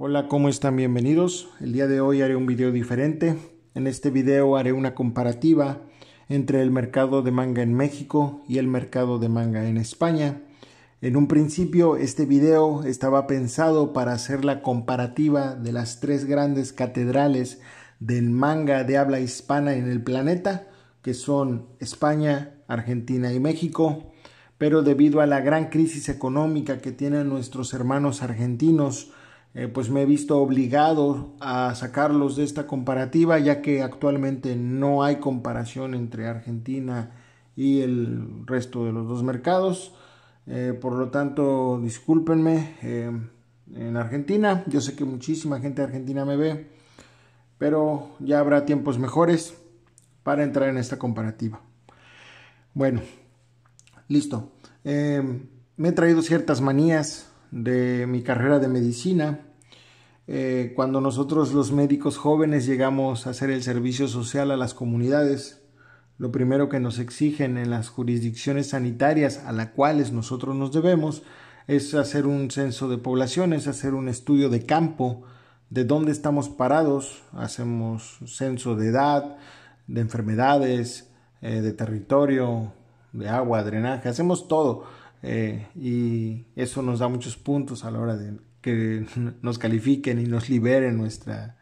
Hola, ¿cómo están? Bienvenidos. El día de hoy haré un video diferente. En este video haré una comparativa entre el mercado de manga en México y el mercado de manga en España. En un principio este video estaba pensado para hacer la comparativa de las tres grandes catedrales del manga de habla hispana en el planeta, que son España, Argentina y México, pero debido a la gran crisis económica que tienen nuestros hermanos argentinos, eh, pues me he visto obligado a sacarlos de esta comparativa, ya que actualmente no hay comparación entre Argentina y el resto de los dos mercados. Eh, por lo tanto, discúlpenme eh, en Argentina. Yo sé que muchísima gente de Argentina me ve, pero ya habrá tiempos mejores para entrar en esta comparativa. Bueno, listo. me he traído ciertas manías de mi carrera de medicina eh, cuando nosotros los médicos jóvenes llegamos a hacer el servicio social a las comunidades, lo primero que nos exigen en las jurisdicciones sanitarias a las cuales nosotros nos debemos es hacer un censo de poblaciones, hacer un estudio de campo de dónde estamos parados, hacemos censo de edad, de enfermedades, eh, de territorio, de agua, drenaje, hacemos todo eh, y eso nos da muchos puntos a la hora de que nos califiquen y nos liberen nuestra,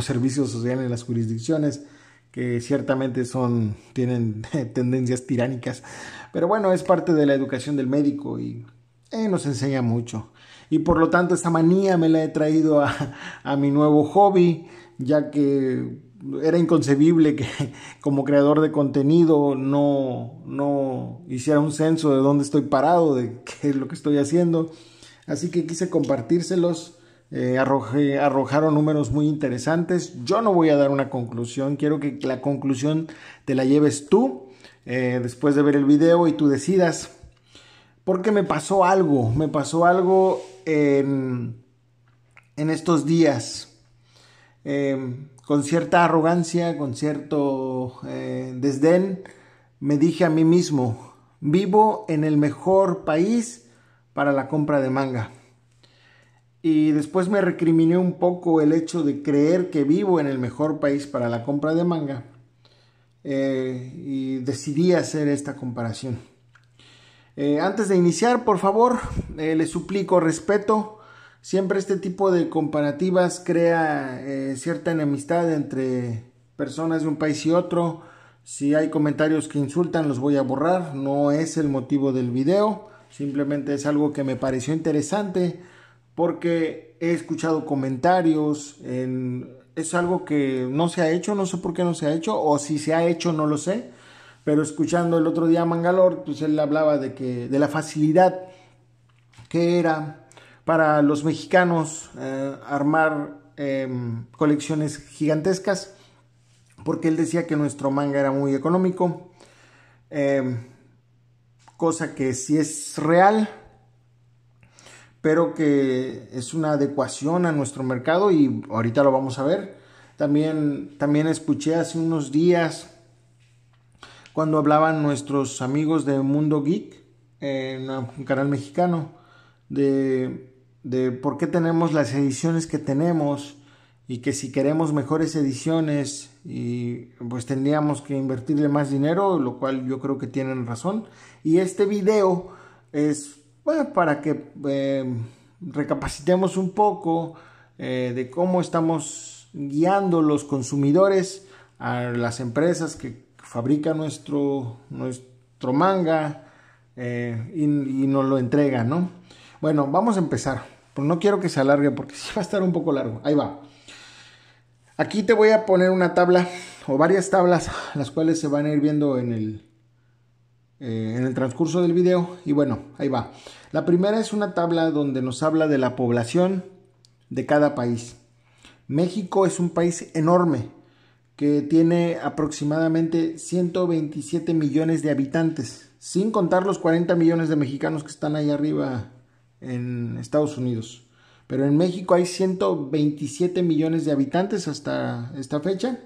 servicios sociales en las jurisdicciones que ciertamente son, tienen tendencias tiránicas. Pero bueno, es parte de la educación del médico y eh, nos enseña mucho. Y por lo tanto esta manía me la he traído a, mi nuevo hobby, ya que era inconcebible que como creador de contenido no, no hiciera un censo de dónde estoy parado, de qué es lo que estoy haciendo. Así que quise compartírselos. Eh, arrojaron números muy interesantes. Yo no voy a dar una conclusión. Quiero que la conclusión te la lleves tú eh, después de ver el video y tú decidas. Porque me pasó algo. Me pasó algo en, estos días. Em, con cierta arrogancia, con cierto eh, desdén, me dije a mí mismo, vivo en el mejor país para la compra de manga. Y después me recriminé un poco el hecho de creer que vivo en el mejor país para la compra de manga. Eh, y decidí hacer esta comparación. Eh, antes de iniciar, por favor, eh, le les suplico respeto. Siempre este tipo de comparativas crea cierta enemistad entre personas de un país y otro. Si hay comentarios que insultan, los voy a borrar. No es el motivo del video. Simplemente es algo que me pareció interesante porque he escuchado comentarios, es algo que no se ha hecho, no sé por qué no se ha hecho, o si se ha hecho no lo sé, pero escuchando el otro día a Mangalor, pues él hablaba de, que, de la facilidad que era para los mexicanos eh, armar em, colecciones gigantescas, porque él decía que nuestro manga era muy económico. Em, cosa que sí es real, pero que es una adecuación a nuestro mercado y ahorita lo vamos a ver. También, también escuché hace unos días cuando hablaban nuestros amigos de Mundo Geek, en un canal mexicano, de, de por qué tenemos las ediciones que tenemos y que si queremos mejores ediciones y pues tendríamos que invertirle más dinero, lo cual yo creo que tienen razón. Y este video es para que eh, recapacitemos un poco eh, de cómo estamos guiando los consumidores a las empresas que fabrican nuestro, nuestro manga eh, y, nos lo entregan, Bueno, vamos a empezar. Pero pues no quiero que se alargue porque sí va a estar un poco largo. Ahí va. Aquí te voy a poner una tabla o varias tablas, las cuales se van a ir viendo en el, eh, en el transcurso del video. Y bueno, ahí va. La primera es una tabla donde nos habla de la población de cada país. México es un país enorme que tiene aproximadamente 127 millones de habitantes, sin contar los 40 millones de mexicanos que están ahí arriba en Estados Unidos. Pero en México hay 127 millones de habitantes hasta esta fecha.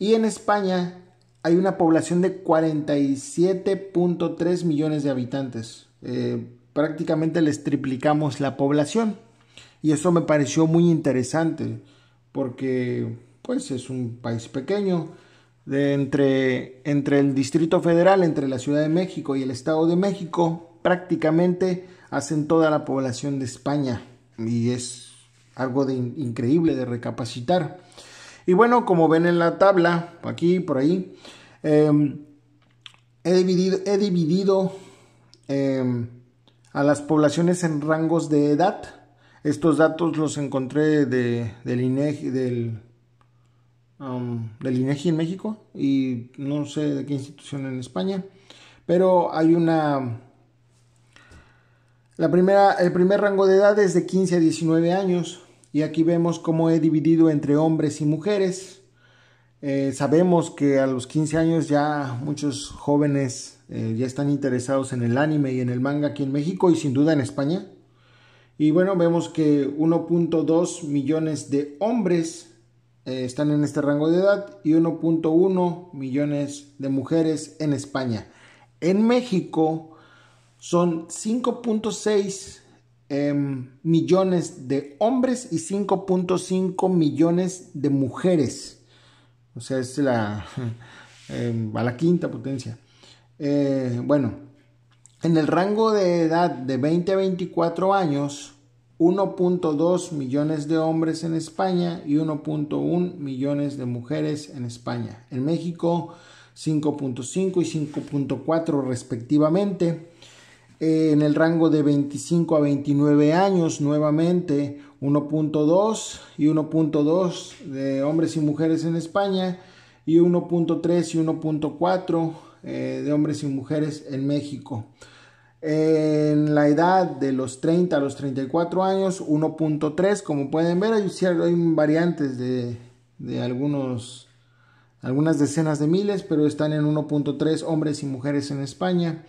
Y en España hay una población de 47.3 millones de habitantes. Eh, prácticamente les triplicamos la población. Y eso me pareció muy interesante porque pues es un país pequeño. De entre, entre el Distrito Federal, entre la Ciudad de México y el Estado de México, prácticamente hacen toda la población de España y es algo de increíble de recapacitar. Y bueno, como ven en la tabla, aquí, por ahí, em, he dividido, he dividido em, a las poblaciones en rangos de edad. Estos datos los encontré de, del INEGI, del, del INEGI en México y no sé de qué institución en España, pero hay una primera, el primer rango de edad es de 15 a 19 años y aquí vemos cómo he dividido entre hombres y mujeres. Eh, sabemos que a los 15 años ya muchos jóvenes eh, ya están interesados en el anime y en el manga aquí en México y sin duda en España. Y bueno, vemos que 1.2 millones de hombres eh, están en este rango de edad y 1.1 millones de mujeres en España. En México son 5.6 em, millones de hombres y 5.5 millones de mujeres. O sea, es la, em, la quinta potencia. Eh, bueno, en el rango de edad de 20 a 24 años, 1.2 millones de hombres en España y 1.1 millones de mujeres en España. En México, 5.5 y 5.4 respectivamente. Eh, en el rango de 25 a 29 años nuevamente, 1.2 y 1.2 de hombres y mujeres en España y 1.3 y 1.4 eh, de hombres y mujeres en México. En la edad de los 30 a los 34 años, 1.3, como pueden ver, hay, hay variantes de, de algunos, algunas decenas de miles, pero están en 1.3 hombres y mujeres en España.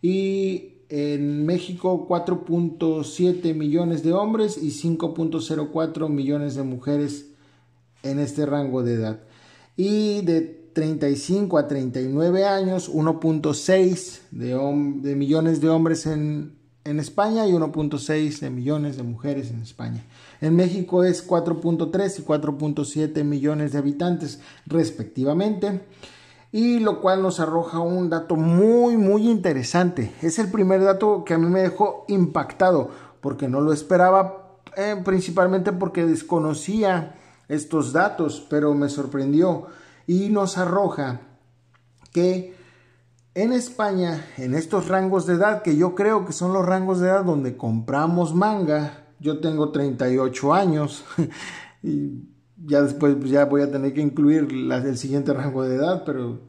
Y en México 4.7 millones de hombres y 5.04 millones de mujeres en este rango de edad. Y de 35 a 39 años, 1.6 de, millones de hombres en, en España y 1.6 de millones de mujeres en España. En México es 4.3 y 4.7 millones de habitantes respectivamente y lo cual nos arroja un dato muy muy interesante. Es el primer dato que a mí me dejó impactado porque no lo esperaba, eh, principalmente porque desconocía estos datos, pero me sorprendió y nos arroja que en España, en estos rangos de edad, que yo creo que son los rangos de edad donde compramos manga, yo tengo 38 años y ya después pues, ya voy a tener que incluir el siguiente rango de edad, pero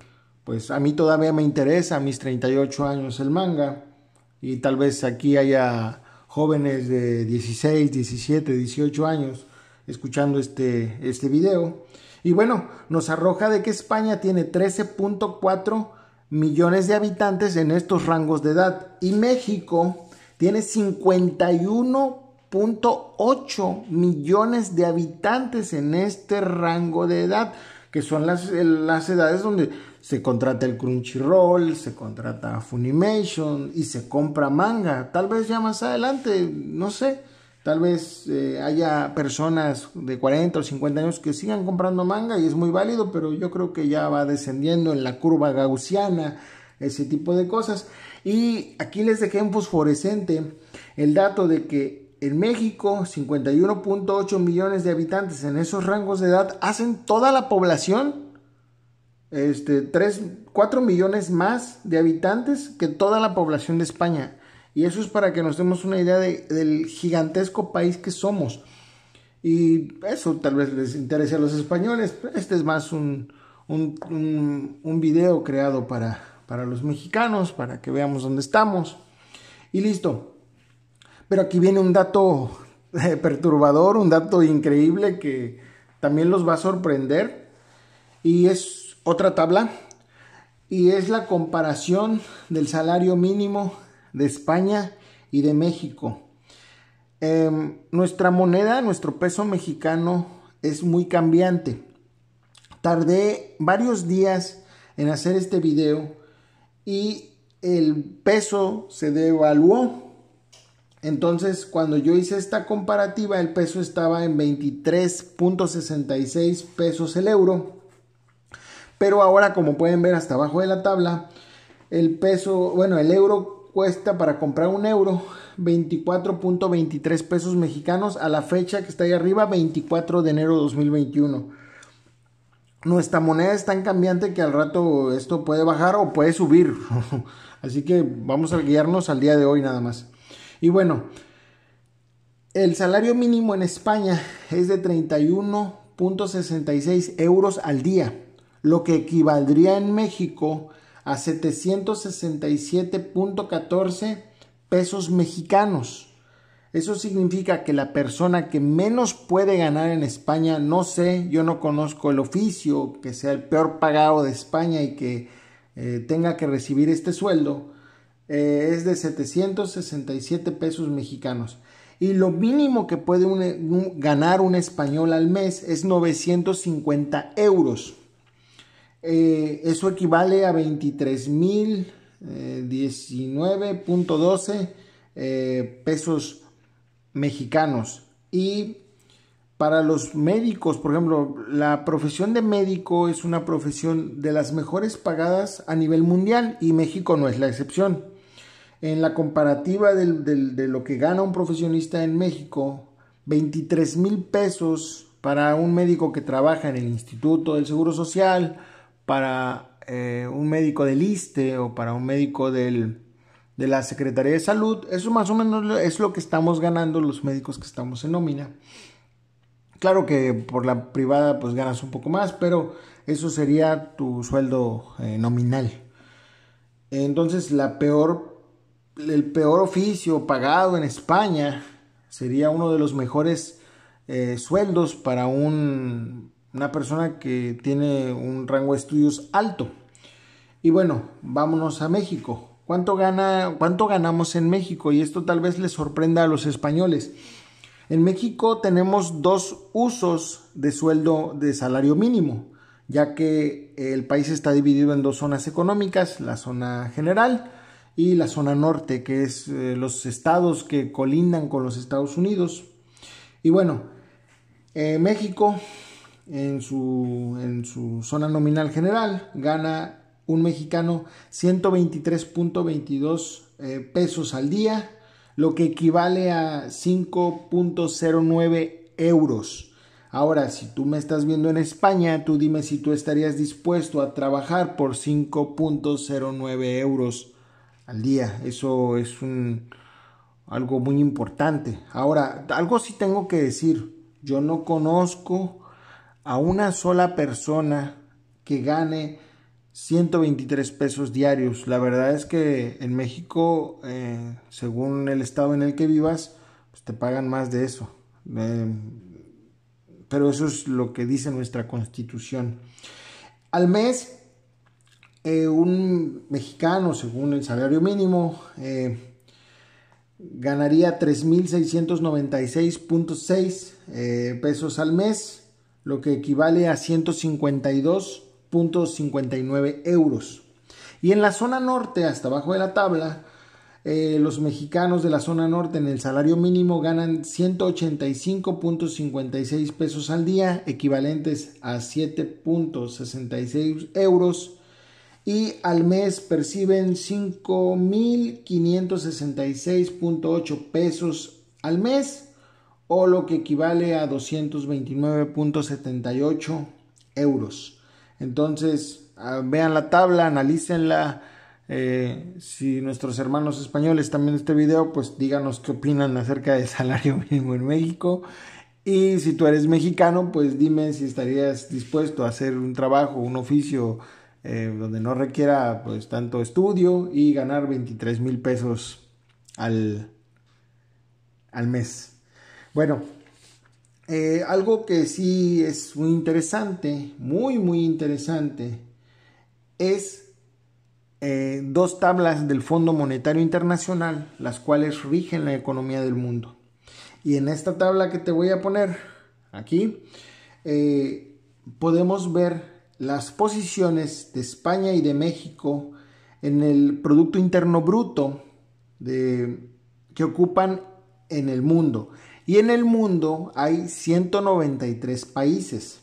pues a mí todavía me interesa a mis 38 años el manga y tal vez aquí haya jóvenes de 16, 17, 18 años escuchando este, este video. Y bueno, nos arroja de que España tiene 13.4 millones de habitantes en estos rangos de edad y México tiene 51 8 millones de habitantes en este rango de edad, que son eh, las, edades donde se contrata el Crunchyroll, se contrata Funimation y se compra manga. Tal vez ya más adelante, no sé, tal vez eh, haya personas de 40 o 50 años que sigan comprando manga y es muy válido, pero yo creo que ya va descendiendo en la curva gaussiana ese tipo de cosas. Y aquí les dejé en fosforescente el dato de que en México, 51.8 millones de habitantes en esos rangos de edad hacen toda la población. Este, 3, 4 millones más de habitantes que toda la población de España. Y eso es para que nos demos una idea del gigantesco país que somos. Y eso tal vez les interese a los españoles. Este es más un, un, video creado para, para los mexicanos, para que veamos dónde estamos. Y listo. Pero aquí viene un dato eh, perturbador, un dato increíble que también los va a sorprender. Y es otra tabla. Y es la comparación del salario mínimo de España y de México. Em, nuestra moneda, nuestro peso mexicano es muy cambiante. Tardé varios días en hacer este video y el peso se devaluó entonces, cuando yo hice esta comparativa, el peso estaba en 23.66 pesos el euro. Pero ahora, como pueden ver hasta abajo de la tabla, el peso, bueno, el euro cuesta para comprar un euro 24.23 pesos mexicanos a la fecha que está ahí arriba, 24 de enero de 2021. Nuestra moneda es tan cambiante que al rato esto puede bajar o puede subir. Así que vamos a guiarnos al día de hoy nada más. Y bueno, el salario mínimo en España es de 31.66 euros al día, lo que equivaldría en México a 767.14 pesos mexicanos. Eso significa que la persona que menos puede ganar en España, no sé, yo no conozco el oficio que sea el peor pagado de España y que eh, tenga que recibir este sueldo, eh, es de 767 pesos mexicanos. Y lo mínimo que puede ganar un español al mes es 950 euros. Eh, eso equivale a 23.019.12 eh, pesos mexicanos. Y para los médicos, por ejemplo, la profesión de médico es una profesión de las mejores pagadas a nivel mundial y México no es la excepción en la comparativa de lo que gana un profesionista en México, 23 mil pesos para un médico que trabaja en el Instituto del Seguro Social, para eh, un médico del ISTE o para un médico de la Secretaría de Salud. Eso más o menos es lo que estamos ganando los médicos que estamos en nómina. Claro que por la privada pues ganas un poco más, pero eso sería tu sueldo eh, nominal. Entonces la peor el peor oficio pagado en España sería uno de los mejores eh, sueldos para una persona que tiene un rango de estudios alto. Y bueno, vámonos a México. ¿Cuánto, gana, ¿Cuánto ganamos en México? Y esto tal vez les sorprenda a los españoles. En México tenemos dos usos de sueldo de salario mínimo, ya que el país está dividido en dos zonas económicas, la zona general y la zona norte, que es eh, los estados que colindan con los Estados Unidos. Y bueno, eh, México en su, en su zona nominal general gana un mexicano 123.22 eh, pesos al día, lo que equivale a 5.09 euros. Ahora, si tú me estás viendo en España, tú dime si tú estarías dispuesto a trabajar por 5.09 euros al día. Eso es un, algo muy importante. Ahora, algo sí tengo que decir. Yo no conozco a una sola persona que gane 123 pesos diarios. La verdad es que en México, eh, según el estado en el que vivas, pues te pagan más de eso. Em, pero eso es lo que dice nuestra constitución. Al mes eh, un mexicano, según el salario mínimo, eh, ganaría 3.696.6 eh, pesos al mes, lo que equivale a 152.59 euros. Y en la zona norte, hasta abajo de la tabla, los mexicanos de la zona norte en el salario mínimo ganan 185.56 pesos al día, equivalentes a 7.66 euros y al mes perciben 5.566.8 pesos al mes o lo que equivale a 229.78 euros. Entonces, ah, vean la tabla, analícenla. Eh, si nuestros hermanos españoles también este video, pues díganos qué opinan acerca del salario mínimo en México. Y si tú eres mexicano, pues dime si estarías dispuesto a hacer un trabajo, un oficio, eh, donde no requiera pues tanto estudio y ganar 23 mil pesos al, al mes. Bueno, eh, algo que sí es muy interesante, muy muy interesante, es eh, dos tablas del Fondo Monetario Internacional, las cuales rigen la economía del mundo. Y en esta tabla que te voy a poner aquí, podemos ver las posiciones de España y de México en el Producto Interno Bruto que ocupan en el mundo. Y en el mundo hay 193 países,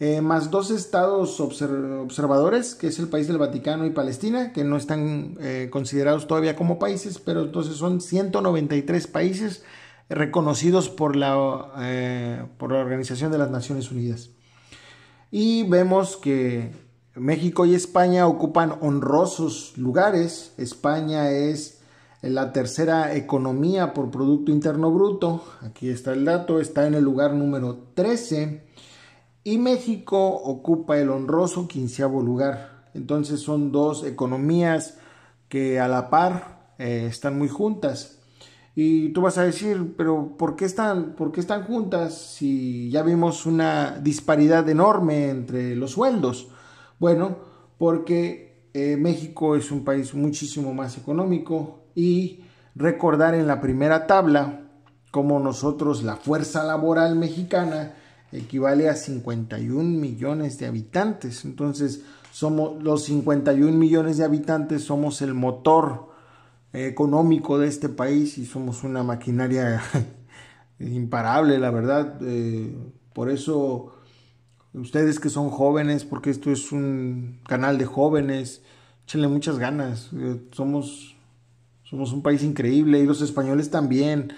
eh, más dos estados observadores, que es el país del Vaticano y Palestina, que no están eh, considerados todavía como países, pero entonces son 193 países reconocidos por la, eh, por la Organización de las Naciones Unidas. Y vemos que México y España ocupan honrosos lugares. España es la tercera economía por Producto Interno Bruto. Aquí está el dato, está en el lugar número 13. Y México ocupa el honroso quinceavo lugar. Entonces son dos economías que a la par eh, están muy juntas. Y tú vas a decir, pero ¿por qué están, están juntas si ya vimos una disparidad enorme entre los sueldos? Bueno, porque eh, México es un país muchísimo más económico y recordar en la primera tabla como nosotros la fuerza laboral mexicana equivale a 51 millones de habitantes. Entonces, somos los 51 millones de habitantes somos el motor económico de este país y somos una maquinaria imparable, la verdad. Eh, por eso, ustedes que son jóvenes, porque esto es un canal de jóvenes, échenle muchas ganas. Eh, somos, somos un país increíble y los españoles también.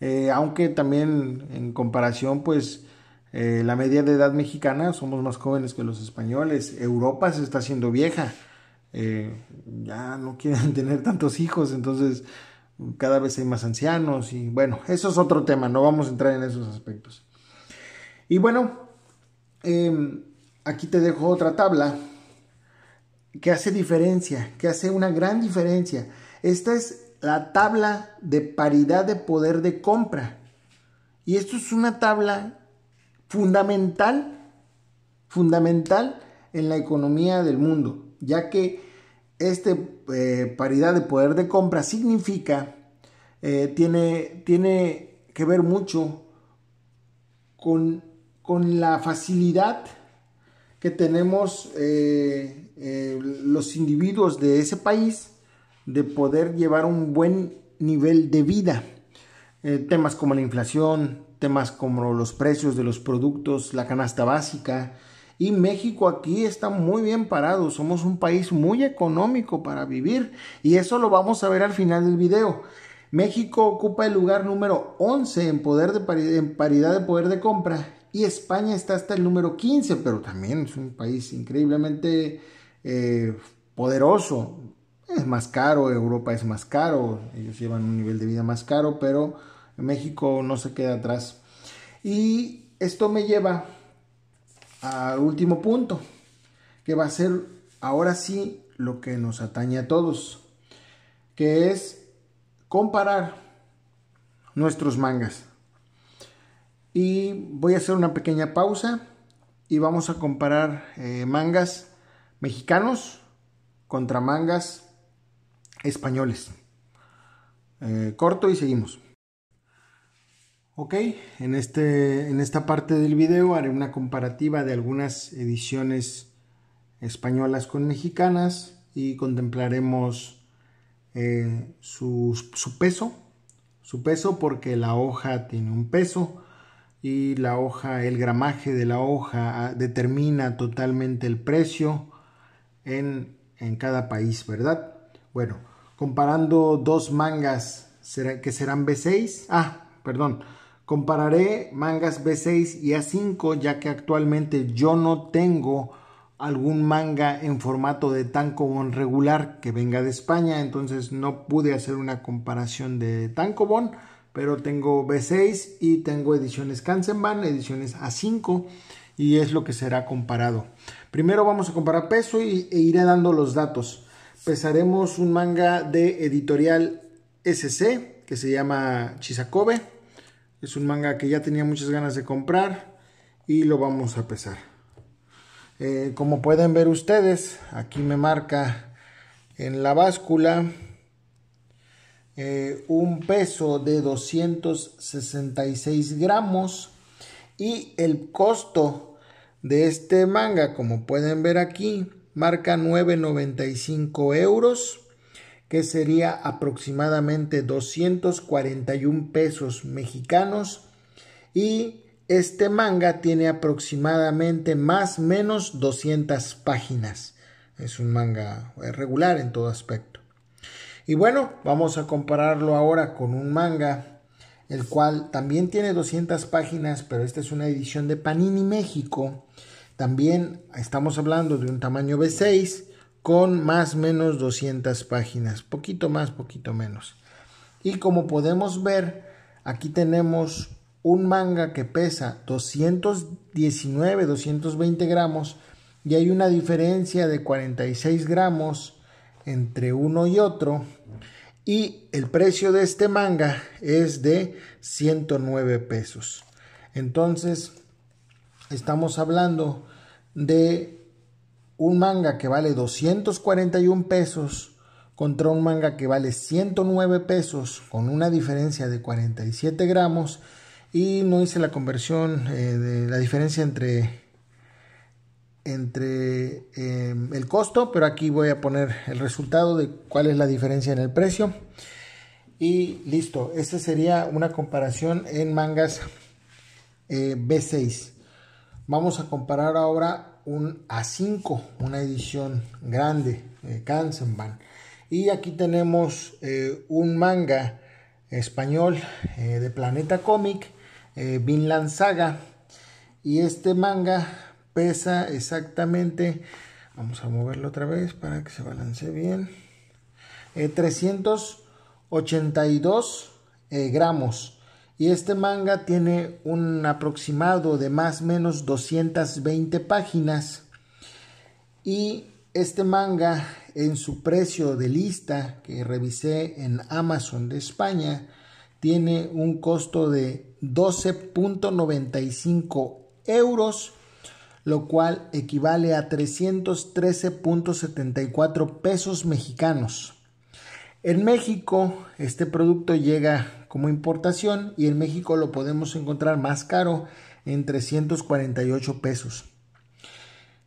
Eh, aunque también en comparación, pues la media de edad mexicana somos más jóvenes que los españoles. Europa se está haciendo vieja. Eh, ya no quieren tener tantos hijos, entonces cada vez hay más ancianos y bueno, eso es otro tema, no vamos a entrar en esos aspectos. Y bueno, em, aquí te dejo otra tabla que hace diferencia, que hace una gran diferencia. Esta es la tabla de paridad de poder de compra. Y esto es una tabla fundamental, fundamental en la economía del mundo ya que esta eh, paridad de poder de compra significa, eh, tiene, tiene que ver mucho con, con la facilidad que tenemos eh, los individuos de ese país de poder llevar un buen nivel de vida. temas como la inflación, temas como los precios de los productos, la canasta básica, y México aquí está muy bien parado, somos un país muy económico para vivir y eso lo vamos a ver al final del video. México ocupa el lugar número 11 en, poder de paridad de poder de compra y España está hasta el número 15, pero también es un país increíblemente eh, poderoso. Es más caro, Europa es más caro, ellos llevan un nivel de vida más caro, pero México no se queda atrás. Y esto me lleva al último punto, que va a ser ahora sí lo que nos atañe a todos, que es comparar nuestros mangas. Y voy a hacer una pequeña pausa y vamos a comparar eh, mangas mexicanos contra mangas españoles. Eh, corto y seguimos. Ok, en, este, en esta parte del video haré una comparativa de algunas ediciones españolas con mexicanas y contemplaremos eh, su, peso, su peso porque la hoja tiene un peso y la hoja, el gramaje de la hoja ah, determina totalmente el precio en, en cada país, ¿verdad? Bueno, comparando dos mangas que serán B6, ah, perdón, Compararé mangas B6 y A5 ya que actualmente yo no tengo algún manga en formato de tankobon regular que venga de España, entonces no pude hacer una comparación de tankobon, pero tengo B6 y tengo ediciones Kansenban, ediciones A5 y es lo que será comparado. Primero vamos a comparar peso e iré dando los datos. Pesaremos un manga de editorial SC que se llama Chisakobe es un manga que ya tenía muchas ganas de comprar y lo vamos a pesar. Eh, como pueden ver ustedes, aquí me marca en la báscula eh, un peso de 266 gramos y el costo de este manga, como pueden ver aquí, marca 9.95 euros que sería aproximadamente 241 pesos mexicanos y este manga tiene aproximadamente más o menos 200 páginas. Es un manga eh, regular en todo aspecto. Y bueno, vamos a compararlo ahora con un manga, el cual también tiene 200 páginas, pero esta es una edición de Panini México. También estamos hablando de un tamaño B6 con más o menos 200 páginas, poquito más, poquito menos. Y como podemos ver, aquí tenemos un manga que pesa 219, 220 gramos y hay una diferencia de 46 gramos entre uno y otro. Y el precio de este manga es de 109 pesos. Entonces, estamos hablando de un manga que vale 241 pesos contra un manga que vale 109 pesos con una diferencia de 47 gramos y no hice la conversión eh, de la diferencia entre entre em, el costo pero aquí voy a poner el resultado de cuál es la diferencia en el precio y listo esta sería una comparación en mangas eh, B6 vamos a comparar ahora un A5, una edición grande, de eh, Kansenban. Y aquí tenemos eh, un manga español eh, de Planeta Comic, Vinland Saga. Y este manga pesa exactamente, vamos a moverlo otra vez para que se balance bien, 382 gramos. Y este manga tiene un aproximado de más o menos 220 páginas. Y este manga en su precio de lista que revisé en Amazon de España tiene un costo de 12.95 euros, lo cual equivale a 313.74 pesos mexicanos. En México, este producto llega como importación y en México lo podemos encontrar más caro en 348 pesos.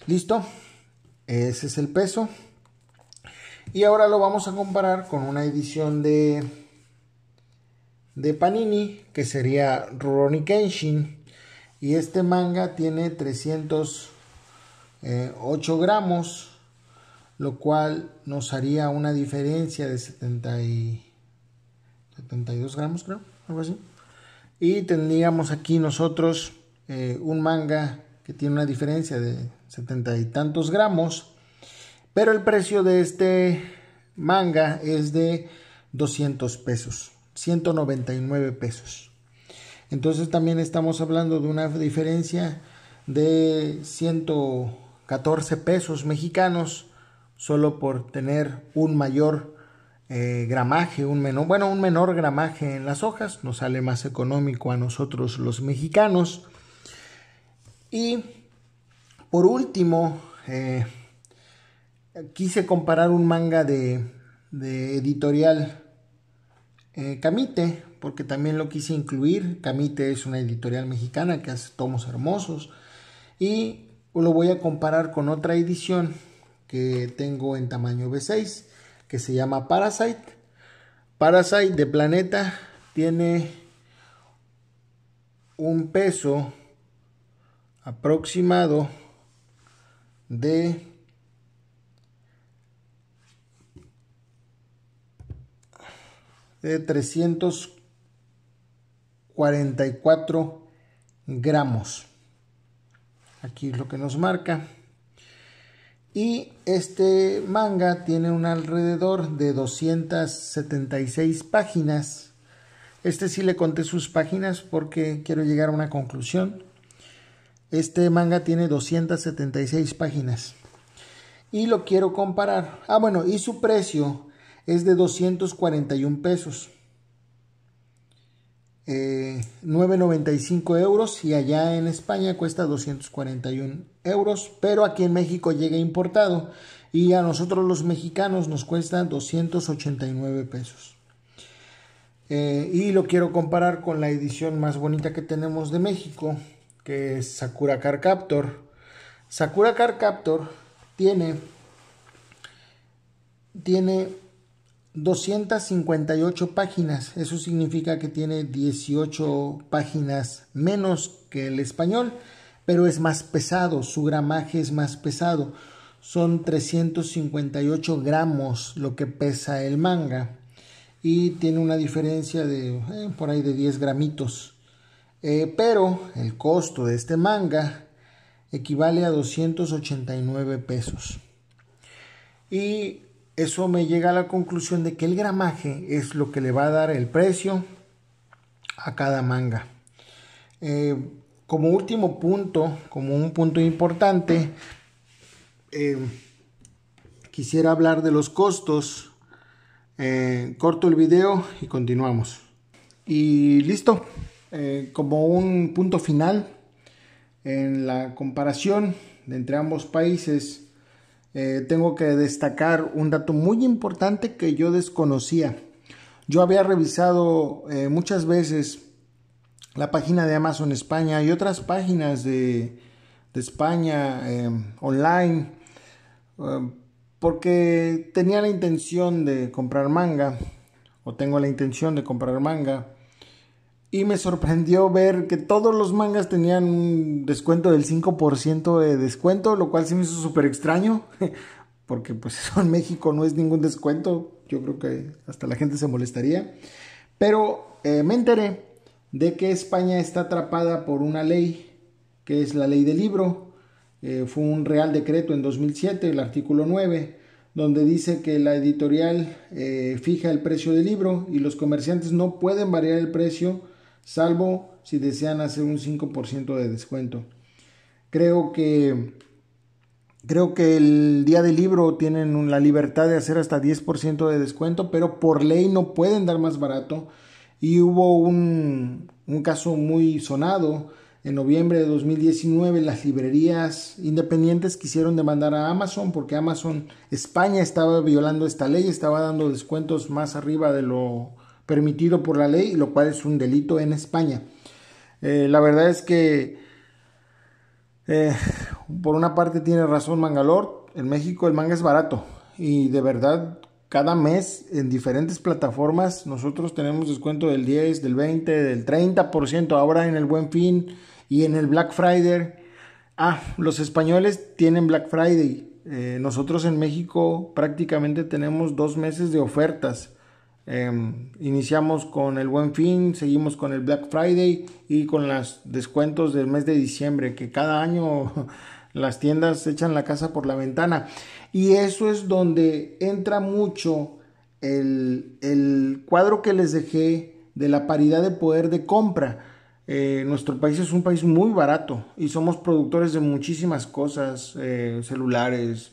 Listo, ese es el peso. Y ahora lo vamos a comparar con una edición de, de Panini que sería Rurouni Kenshin. Y este manga tiene 308 eh, gramos, lo cual nos haría una diferencia de 70 gramos, creo, algo así. Y tendríamos aquí nosotros eh, un manga que tiene una diferencia de 70 y tantos gramos, pero el precio de este manga es de 200 pesos, 199 pesos. Entonces también estamos hablando de una diferencia de 114 pesos mexicanos solo por tener un mayor eh, gramaje, un menor, bueno, un menor gramaje en las hojas, nos sale más económico a nosotros los mexicanos. Y por último, eh, quise comparar un manga de, editorial Camite, eh, porque también lo quise incluir. Camite es una editorial mexicana que hace tomos hermosos. Y lo voy a comparar con otra edición que tengo en tamaño B6 que se llama Parasite. Parasite de Planeta tiene un peso aproximado de 344 gramos. Aquí es lo que nos marca. Y este manga tiene un alrededor de 276 páginas. Este sí le conté sus páginas porque quiero llegar a una conclusión. Este manga tiene 276 páginas. Y lo quiero comparar. Ah, bueno, y su precio es de 241 pesos. 9.95 eh, euros y allá en España cuesta 241 euros, pero aquí en México llega importado y a nosotros los mexicanos nos cuesta 289 pesos. Eh, y lo quiero comparar con la edición más bonita que tenemos de México, que es Sakura Car Captor. Sakura Car Captor tiene, tiene 258 páginas. Eso significa que tiene 18 páginas menos que el español, pero es más pesado, su gramaje es más pesado. Son 358 gramos lo que pesa el manga y tiene una diferencia de eh, por ahí de 10 gramitos. Eh, pero el costo de este manga equivale a 289 pesos. Y eso me llega a la conclusión de que el gramaje es lo que le va a dar el precio a cada manga. Eh, como último punto, como un punto importante, eh, quisiera hablar de los costos. Eh, corto el video y continuamos. Y listo, como un punto final en la comparación de entre ambos países, eh, tengo que destacar un dato muy importante que yo desconocía. Yo había revisado eh, muchas veces la página de Amazon España y otras páginas de, España em, online em, porque tenía la intención de comprar manga o tengo la intención de comprar manga y me sorprendió ver que todos los mangas tenían un descuento del 5% de descuento, lo cual se me hizo súper extraño, porque pues eso en México no es ningún descuento, yo creo que hasta la gente se molestaría. Pero eh, me enteré de que España está atrapada por una ley, que es la ley del libro. Eh, fue un real decreto en 2007, el artículo 9, donde dice que la editorial eh, fija el precio del libro y los comerciantes no pueden variar el precio salvo si desean hacer un 5% de descuento. Creo que Creo que el día del libro tienen la libertad de hacer hasta 10% de descuento, pero por ley no pueden dar más barato. Y hubo un, un, caso muy sonado en noviembre de 2019. Las librerías independientes quisieron demandar a Amazon porque Amazon España estaba violando esta ley, estaba dando descuentos más arriba de lo, permitido por la ley, lo cual es un delito en España. Eh, la verdad es que, eh, por una parte tiene razón Mangalor, en México el manga es barato y de verdad cada mes en diferentes plataformas nosotros tenemos descuento del 10, del 20, del 30% ahora en el Buen Fin y en el Black Friday. Ah, los españoles tienen Black Friday. Eh, nosotros en México prácticamente tenemos dos meses de ofertas Em, iniciamos con el buen fin, seguimos con el Black Friday y con los descuentos del mes de diciembre, que cada año las tiendas echan la casa por la ventana. Y eso es donde entra mucho el, cuadro que les dejé de la paridad de poder de compra. Eh, nuestro país es un país muy barato y somos productores de muchísimas cosas, eh, celulares,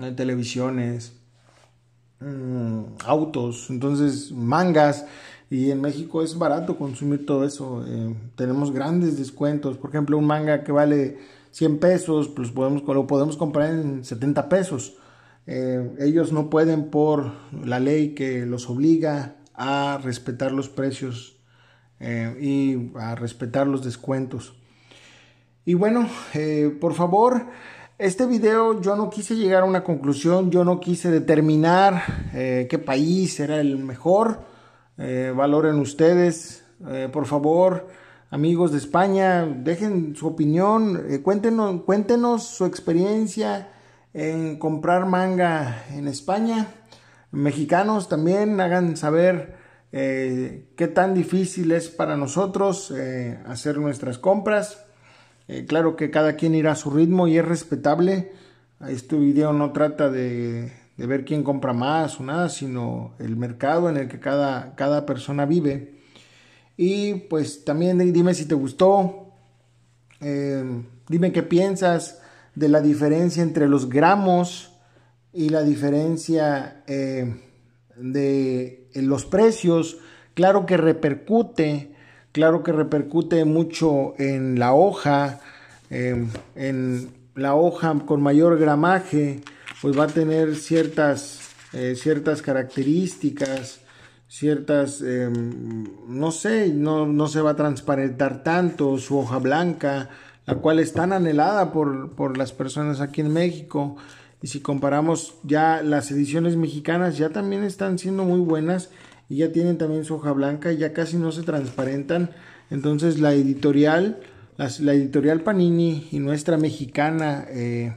eh, televisiones, Mm, autos, entonces mangas. Y en México es barato consumir todo eso. Eh, tenemos grandes descuentos. Por ejemplo, un manga que vale 100 pesos, pues podemos, lo podemos comprar en 70 pesos. Eh, ellos no pueden por la ley que los obliga a respetar los precios eh, y a respetar los descuentos. Y bueno, por favor, este video yo no quise llegar a una conclusión, yo no quise determinar eh, qué país era el mejor. Eh, valoren ustedes, eh, por favor, amigos de España, dejen su opinión, cuéntenos, su experiencia en comprar manga en España. Mexicanos también hagan saber qué tan difícil es para nosotros hacer nuestras compras. Eh, claro que cada quien irá a su ritmo y es respetable. Este video no trata de, ver quién compra más o nada, sino el mercado en el que cada, cada persona vive. Y pues también dime si te gustó, eh, dime qué piensas de la diferencia entre los gramos y la diferencia eh, de los precios. Claro que repercute claro que repercute mucho en la hoja, em, en la hoja con mayor gramaje, pues va a tener ciertas, eh, ciertas características, ciertas, em, no sé, no, no, se va a transparentar tanto su hoja blanca, la cual es tan anhelada por, por las personas aquí en México. Y si comparamos ya las ediciones mexicanas, ya también están siendo muy buenas y ya tienen también su hoja blanca, y ya casi no se transparentan. Entonces la editorial, la editorial Panini y nuestra mexicana eh,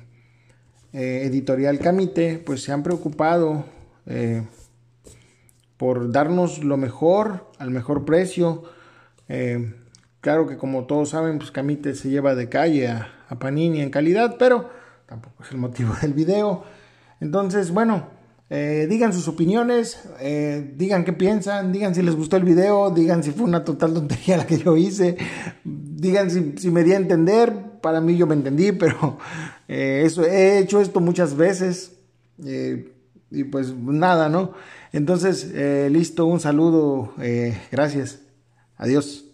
eh, editorial Camite, pues se han preocupado eh, por darnos lo mejor, al mejor precio. claro que como todos saben, pues Camite se lleva de calle a, a Panini en calidad, pero tampoco es el motivo del video. Entonces, bueno, eh, digan sus opiniones, eh, digan qué piensan, digan si les gustó el video, digan si fue una total tontería la que yo hice, digan si, me di a entender, para mí yo me entendí, pero eh, eso, he hecho esto muchas veces y pues nada, ¿no? Entonces, listo, un saludo, gracias, adiós.